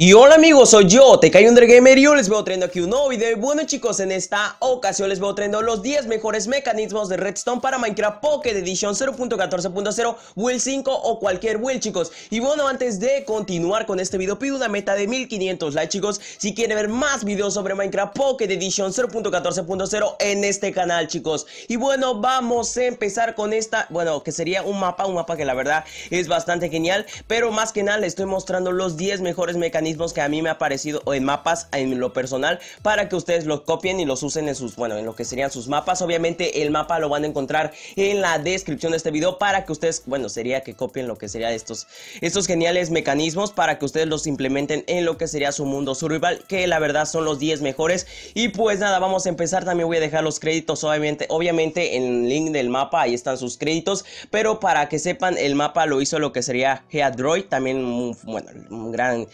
Y hola amigos, soy yo, Te cae Gamer y yo les veo trayendo aquí un nuevo video bueno chicos, en esta ocasión les voy a traer los 10 mejores mecanismos de Redstone para Minecraft Pocket Edition 0.14.0 Will 5 o cualquier Will chicos Y bueno, antes de continuar con este video pido una meta de 1500 likes chicos Si quieren ver más videos sobre Minecraft Pocket Edition 0.14.0 en este canal chicos Y bueno, vamos a empezar con esta, bueno, que sería un mapa, un mapa que la verdad es bastante genial Pero más que nada les estoy mostrando los 10 mejores mecanismos que a mí me ha parecido en mapas en lo personal para que ustedes lo copien y los usen en sus, bueno, en lo que serían sus mapas. Obviamente el mapa lo van a encontrar en la descripción de este video para que ustedes, bueno, sería que copien lo que sería estos, estos geniales mecanismos para que ustedes los implementen en lo que sería su mundo survival, que la verdad son los 10 mejores. Y pues nada, vamos a empezar. También voy a dejar los créditos, obviamente, obviamente en el link del mapa, ahí están sus créditos. Pero para que sepan, el mapa lo hizo lo que sería Headroid, también, bueno, un gran,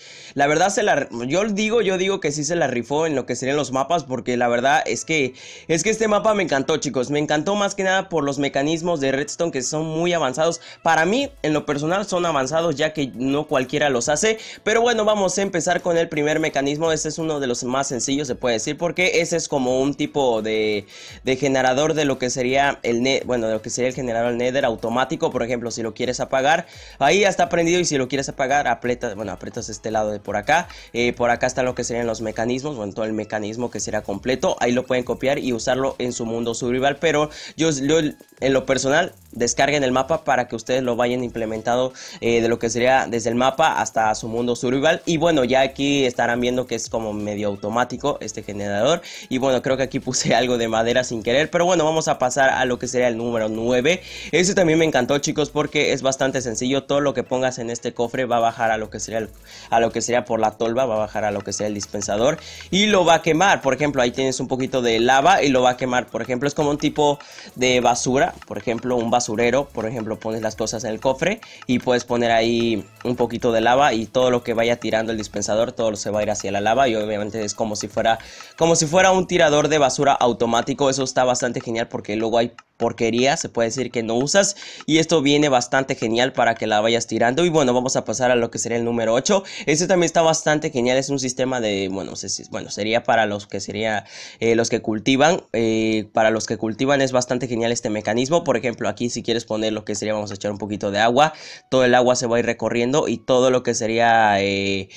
la verdad se la yo digo, yo digo que sí se la rifó en lo que serían los mapas porque la verdad es que es que este mapa me encantó, chicos. Me encantó más que nada por los mecanismos de Redstone que son muy avanzados. Para mí, en lo personal son avanzados ya que no cualquiera los hace, pero bueno, vamos a empezar con el primer mecanismo. Este es uno de los más sencillos se puede decir porque ese es como un tipo de, generador de lo que sería el net, bueno, de lo que sería el generador Nether automático, por ejemplo, si lo quieres apagar, ahí ya está prendido y si lo quieres apagar, apretas bueno, aprietas este lado de por por acá. Eh, por acá está lo que serían los mecanismos, bueno, todo el mecanismo que será completo. Ahí lo pueden copiar y usarlo en su mundo survival. Pero yo, yo en lo personal descarguen el mapa para que ustedes lo vayan implementado eh, de lo que sería desde el mapa hasta su mundo survival y bueno ya aquí estarán viendo que es como medio automático este generador y bueno creo que aquí puse algo de madera sin querer pero bueno vamos a pasar a lo que sería el número 9 ese también me encantó chicos porque es bastante sencillo todo lo que pongas en este cofre va a bajar a lo que sería a lo que sería por la tolva va a bajar a lo que sea el dispensador y lo va a quemar por ejemplo ahí tienes un poquito de lava y lo va a quemar por ejemplo es como un tipo de basura por ejemplo un basura basurero, por ejemplo, pones las cosas en el cofre y puedes poner ahí un poquito de lava y todo lo que vaya tirando el dispensador, todo se va a ir hacia la lava y obviamente es como si fuera como si fuera un tirador de basura automático, eso está bastante genial porque luego hay porquería, se puede decir que no usas y esto viene bastante genial para que la vayas tirando y bueno, vamos a pasar a lo que sería el número 8, este también está bastante genial, es un sistema de, bueno, bueno sería para los que sería, eh, los que cultivan, eh, para los que cultivan es bastante genial este mecanismo, por ejemplo aquí si quieres poner lo que sería, vamos a echar un poquito de agua, todo el agua se va a ir recorriendo y todo lo que sería, eh,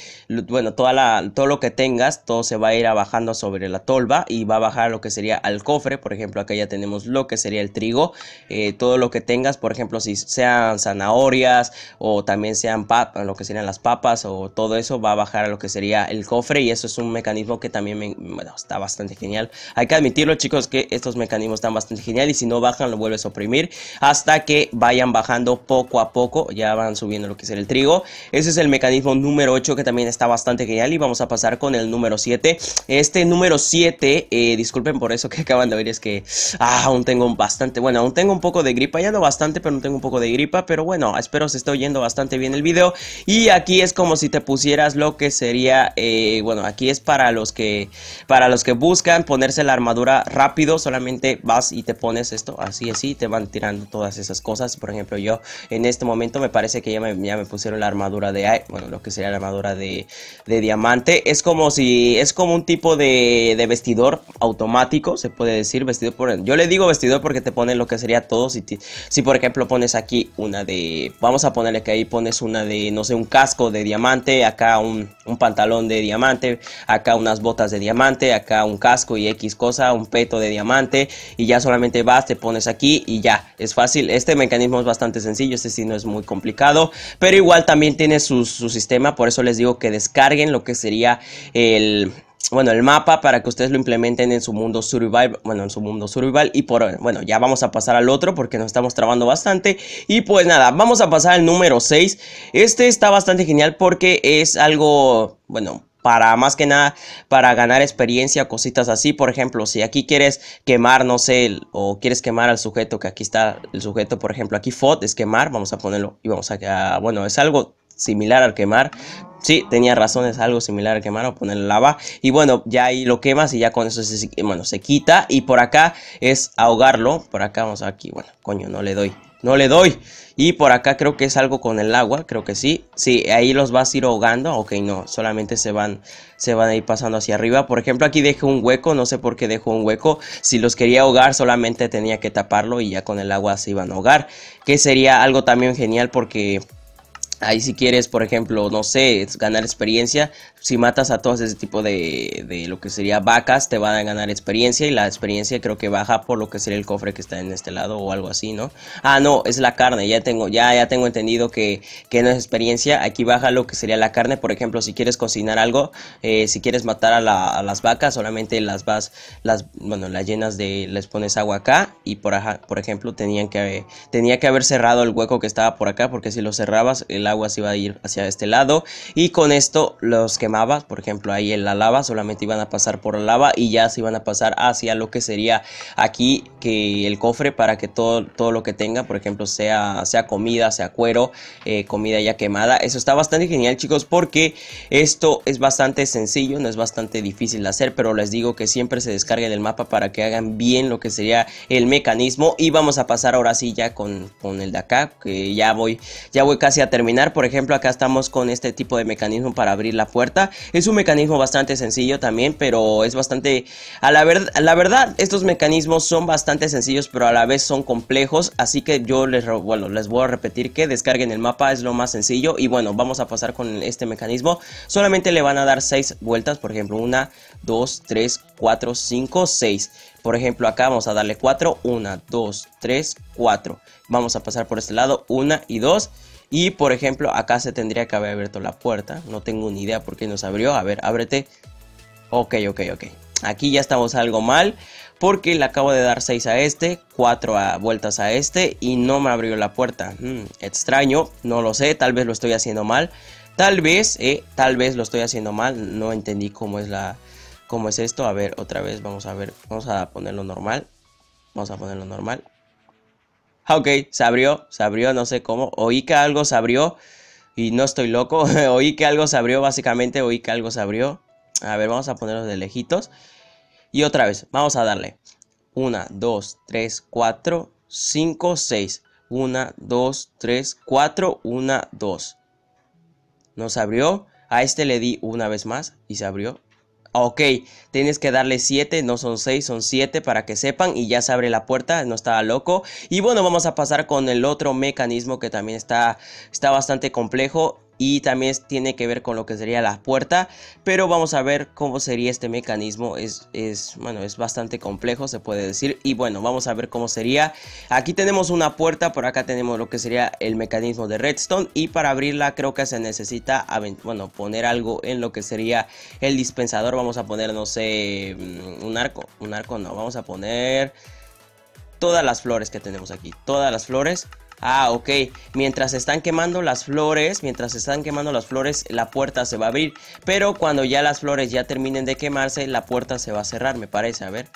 bueno, toda la, todo lo que tengas, todo se va a ir bajando sobre la tolva y va a bajar lo que sería al cofre, por ejemplo acá ya tenemos lo que sería el trigo, eh, todo lo que tengas, por ejemplo, si sean zanahorias o también sean papas, lo que serían las papas o todo eso va a bajar a lo que sería el cofre y eso es un mecanismo que también está bastante genial. Hay que admitirlo chicos que estos mecanismos están bastante genial y si no bajan lo vuelves a oprimir hasta que vayan bajando poco a poco, ya van subiendo lo que es el trigo. Ese es el mecanismo número 8 que también está bastante genial y vamos a pasar con el número 7. Este número 7, eh, disculpen por eso que acaban de oír, es que ah, aún tengo un bastante bueno, aún tengo un poco de gripa, ya no bastante, pero no tengo un poco de gripa, pero bueno, espero se esté oyendo bastante bien el video. Y aquí es como si te pusieras lo que sería, eh, bueno, aquí es para los que, para los que buscan ponerse la armadura rápido, solamente vas y te pones esto, así, así, te van tirando todas esas cosas. Por ejemplo, yo en este momento me parece que ya me, ya me pusieron la armadura de, bueno, lo que sería la armadura de, diamante. Es como si, es como un tipo de, vestidor automático, se puede decir, vestido por, yo le digo vestidor porque te ponen lo que sería todo. Si, si por ejemplo pones aquí una de, vamos a ponerle que ahí pones una de, no sé, un casco de diamante, acá un, un pantalón de diamante, acá unas botas de diamante, acá un casco y X cosa, un peto de diamante y ya solamente vas, te pones aquí y ya, es fácil. Este mecanismo es bastante sencillo, este sí no es muy complicado, pero igual también tiene su sistema, por eso les digo que descarguen lo que sería el bueno, el mapa para que ustedes lo implementen en su mundo survival, bueno, en su mundo survival y por, bueno, ya vamos a pasar al otro porque nos estamos trabando bastante y pues nada, vamos a pasar al número 6, este está bastante genial porque es algo, bueno, para más que nada para ganar experiencia, cositas así. Por ejemplo, si aquí quieres quemar, no sé, o quieres quemar al sujeto, que aquí está el sujeto, por ejemplo, aquí FOD es quemar, vamos a ponerlo y vamos a, ah, bueno, es algo similar al quemar. Sí, tenía razones algo similar al quemar o poner lava. Y bueno, ya ahí lo quemas y ya con eso se, bueno, se quita. Y por acá es ahogarlo. Por acá vamos aquí. Bueno, coño, no le doy. No le doy. Y por acá creo que es algo con el agua, creo que sí. Sí, ahí los vas a ir ahogando. Ok, no, solamente se van, se van a ir pasando hacia arriba. Por ejemplo, aquí dejé un hueco, no sé por qué dejó un hueco. Si los quería ahogar, solamente tenía que taparlo y ya con el agua se iban a ahogar. Que sería algo también genial porque Ahí si quieres, por ejemplo, no sé, ganar experiencia, si matas a todos ese tipo de, de, lo que sería vacas, te van a ganar experiencia y la experiencia creo que baja por lo que sería el cofre que está en este lado o algo así, ¿no? Ah, no, es la carne, ya tengo, ya, ya tengo entendido que, que no es experiencia, aquí baja lo que sería la carne, por ejemplo, si quieres cocinar algo, eh, si quieres matar a, la, a, las vacas, solamente las vas, las, bueno, las llenas de, les pones agua acá y por, por ejemplo, tenían que, tenía que haber cerrado el hueco que estaba por acá porque si lo cerrabas, el eh, agua se va a ir hacia este lado y con esto los quemaba, por ejemplo ahí en la lava, solamente iban a pasar por la lava y ya se iban a pasar hacia lo que sería aquí que el cofre para que todo, todo lo que tenga, por ejemplo sea, sea comida, sea cuero, eh, comida ya quemada, eso está bastante genial chicos porque esto es bastante sencillo, no es bastante difícil de hacer, pero les digo que siempre se descarguen el mapa para que hagan bien lo que sería el mecanismo y vamos a pasar ahora sí ya con, con el de acá, que ya voy, ya voy casi a terminar por ejemplo, acá estamos con este tipo de mecanismo para abrir la puerta. Es un mecanismo bastante sencillo también, pero es bastante... A la, la verdad, estos mecanismos son bastante sencillos, pero a la vez son complejos. Así que yo les, bueno, les voy a repetir que descarguen el mapa, es lo más sencillo. Y bueno, vamos a pasar con este mecanismo. Solamente le van a dar 6 vueltas, por ejemplo, 1, 2, 3, 4, 5, 6. Por ejemplo, acá vamos a darle 4, 1, 2, 3, 4. Vamos a pasar por este lado, 1 y 2. Y por ejemplo, acá se tendría que haber abierto la puerta. No tengo ni idea por qué no se abrió. A ver, ábrete. Ok, ok, ok. Aquí ya estamos algo mal porque le acabo de dar 6 a este, 4 a vueltas a este y no me abrió la puerta. Hmm, extraño, no lo sé, tal vez lo estoy haciendo mal. Tal vez, eh, tal vez lo estoy haciendo mal, no entendí cómo es la cómo es esto. A ver, otra vez vamos a ver, vamos a ponerlo normal. Vamos a ponerlo normal. Ah, ok, se abrió, se abrió, no sé cómo. Oí que algo se abrió. Y no estoy loco. oí que algo se abrió, básicamente. Oí que algo se abrió. A ver, vamos a ponerlo de lejitos. Y otra vez, vamos a darle. 1, 2, 3, 4, 5, 6. 1, 2, 3, 4, 1, 2. No se abrió. A este le di una vez más y se abrió. Ok, tienes que darle 7, no son 6, son 7 para que sepan y ya se abre la puerta, no estaba loco. Y bueno, vamos a pasar con el otro mecanismo que también está, está bastante complejo y también tiene que ver con lo que sería la puerta pero vamos a ver cómo sería este mecanismo es, es bueno es bastante complejo se puede decir y bueno vamos a ver cómo sería aquí tenemos una puerta por acá tenemos lo que sería el mecanismo de redstone y para abrirla creo que se necesita bueno poner algo en lo que sería el dispensador vamos a poner no sé mm, un arco un arco no vamos a poner todas las flores que tenemos aquí todas las flores Ah, ok. Mientras están quemando las flores, mientras están quemando las flores, la puerta se va a abrir. Pero cuando ya las flores ya terminen de quemarse, la puerta se va a cerrar, me parece. A ver.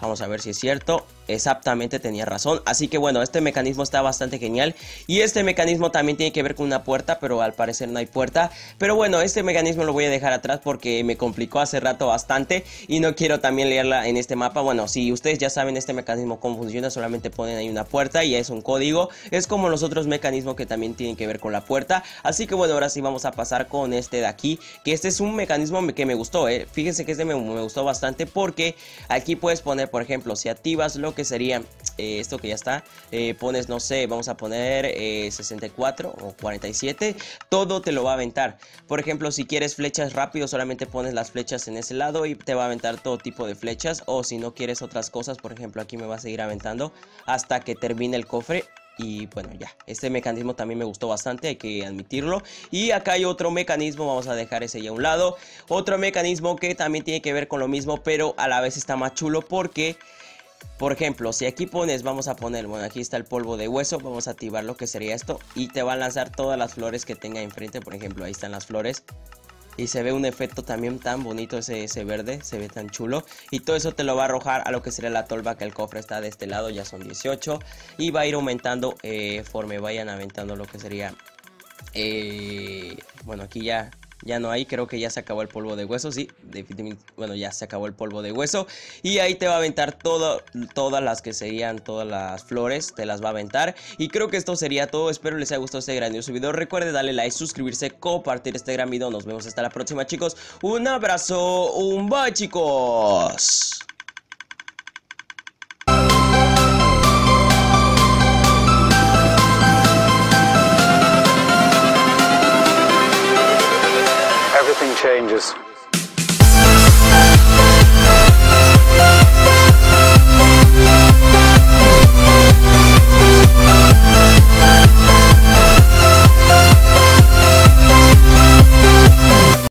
Vamos a ver si es cierto. Exactamente tenía razón. Así que bueno, este mecanismo está bastante genial. Y este mecanismo también tiene que ver con una puerta, pero al parecer no hay puerta. Pero bueno, este mecanismo lo voy a dejar atrás porque me complicó hace rato bastante. Y no quiero también leerla en este mapa. Bueno, si ustedes ya saben este mecanismo cómo funciona, solamente ponen ahí una puerta y es un código. Es como los otros mecanismos que también tienen que ver con la puerta. Así que bueno, ahora sí vamos a pasar con este de aquí. Que este es un mecanismo que me gustó, ¿eh? Fíjense que este me, me gustó bastante porque aquí puedes poner, por ejemplo, si activas lo que sería eh, esto que ya está. Eh, pones, no sé, vamos a poner 64 eh, o 47. Todo te lo va a aventar. Por ejemplo, si quieres flechas rápido, solamente pones las flechas en ese lado y te va a aventar todo tipo de flechas. O si no quieres otras cosas, por ejemplo, aquí me va a seguir aventando hasta que termine el cofre y bueno, ya, este mecanismo también me gustó bastante, hay que admitirlo. Y acá hay otro mecanismo, vamos a dejar ese ya a un lado. Otro mecanismo que también tiene que ver con lo mismo, pero a la vez está más chulo porque por ejemplo, si aquí pones, vamos a poner, bueno, aquí está el polvo de hueso, vamos a activar lo que sería esto y te va a lanzar todas las flores que tenga enfrente, por ejemplo, ahí están las flores. Y se ve un efecto también tan bonito ese, ese verde, se ve tan chulo. Y todo eso te lo va a arrojar a lo que sería la tolva que el cofre está de este lado, ya son 18. Y va a ir aumentando, eh, forme vayan aventando lo que sería... Eh, bueno, aquí ya ya no hay, creo que ya se acabó el polvo de hueso, sí, definitivamente, bueno, ya se acabó el polvo de hueso. Y ahí te va a aventar todas las que serían todas las flores, te las va a aventar. Y creo que esto sería todo, espero les haya gustado este grandioso video. Recuerde darle like, suscribirse, compartir este gran video. Nos vemos hasta la próxima, chicos. Un abrazo, un bye, chicos.